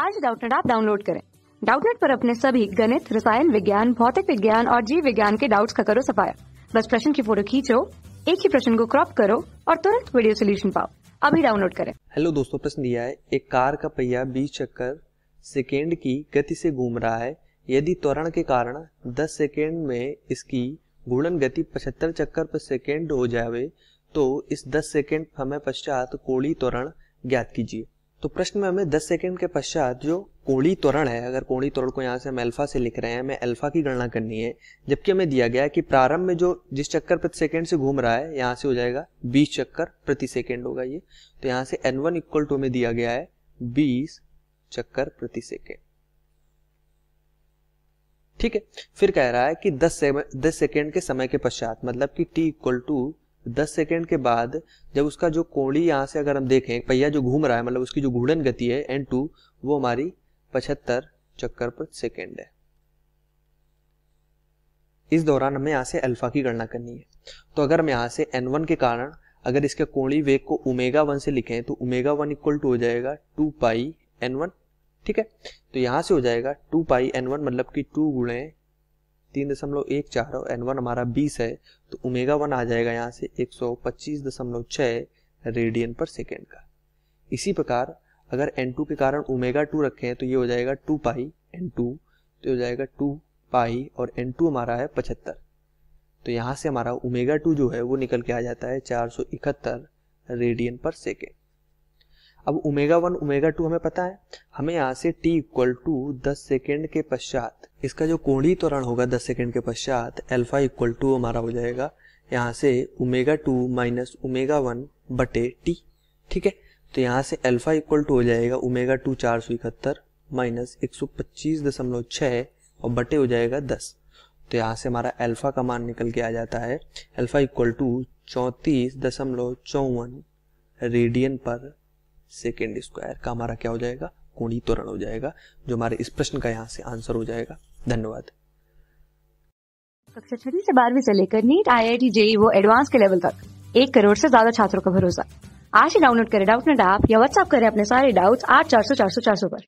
आज डाउटनेट आप डाउनलोड करें डाउटनेट पर अपने सभी गणित रसायन विज्ञान भौतिक विज्ञान और जीव विज्ञान के डाउट्स का करो सफाया बस प्रश्न की फोटो खींचो एक ही प्रश्न को क्रॉप करो और तुरंत वीडियो सोल्यूशन पाओ अभी डाउनलोड करें हेलो दोस्तों प्रश्न दिया है एक कार का पहिया बीस चक्कर सेकेंड की गति से घूम रहा है यदि त्वरण के कारण 10 सेकेंड में इसकी घूर्णन गति 75 चक्कर पर सेकेंड हो जावे तो इस 10 सेकेंड समय पश्चात कोड़ी त्वरण ज्ञात कीजिए तो प्रश्न में हमें 10 सेकंड के पश्चात जो कोणी त्वरण है अगर कोणी त्वरण को यहाँ से हम अल्फा से लिख रहे हैं हमें अल्फा की गणना करनी है जबकि हमें दिया गया है कि प्रारंभ में जो जिस चक्कर प्रति सेकंड से घूम रहा है यहाँ से हो जाएगा 20 चक्कर प्रति सेकंड होगा ये तो यहाँ से n1 वन इक्वल टू हमें दिया गया है बीस चक्कर प्रति सेकेंड ठीक है फिर कह रहा है कि दस से, दस सेकेंड के समय के पश्चात मतलब कि टी इक्वल टू दस सेकेंड के बाद जब उसका जो कोड़ी यहाँ से अगर हम देखें पहिया जो घूम रहा है मतलब उसकी जो घूर्णन गति है एन टू वो हमारी पचहत्तर चक्कर पर सेकेंड है इस दौरान हमें यहाँ से अल्फा की गणना करनी है तो अगर हम यहाँ से एन वन के कारण अगर इसके कोणी वेग को उमेगा वन से लिखें तो उमेगा वन इक्वल टू हो जाएगा टू पाई एन वन ठीक है तो यहाँ से हो जाएगा टू पाई एन वन मतलब कि टू गुणे तीन दशमलव एक चार और एन वन हमारा बीस है तो ओमेगा वन आ जाएगा यहाँ से एक सौ पच्चीस दशमलव छः रेडियन पर सेकेंड का इसी प्रकार अगर एन टू के कारण ओमेगा टू रखें तो ये हो जाएगा टू पाई एन टू तो ये हो जाएगा टू पाई और एन टू हमारा है पचहत्तर तो यहाँ से हमारा ओमेगा टू जो है वो निकल के आ जाता है चार सौ इकहत्तर रेडियन पर सेकेंड अब ओमेगा वन ओमेगा टू हमें पता है हमें यहाँ से टी इक्वल टू दस सेकेंड के पश्चात इसका जो कोणी त्वरण होगा दस सेकेंड के पश्चात अल्फा इक्वल टू हमारा हो जाएगा यहाँ से omega two minus omega one बटे टी ठीक है तो यहाँ से अल्फा इक्वल टू हो जाएगा उमेगा टू चार सौ इकहत्तर माइनस एक सौ पच्चीस दशमलव छः और बटे हो जाएगा दस तो यहाँ से हमारा अल्फा का मान निकल के आ जाता है अल्फा इक्वल टू चौंतीस दशमलव चौवन रेडियन पर सेकेंड स्क्वायर का हमारा क्या हो जाएगा कोणी त्वरण हो जाएगा जो हमारे इस प्रश्न का यहाँ से आंसर हो जाएगा धन्यवाद कक्षा छठी से बारहवीं से लेकर NEET I I T JEE वो एडवांस के लेवल तक एक करोड़ से ज्यादा छात्रों का भरोसा आज ही डाउनलोड करें डाउट नेट ऐप या व्हाट्सएप करें अपने सारे डाउट्स आठ चार सौ चार सौ चार सौ पर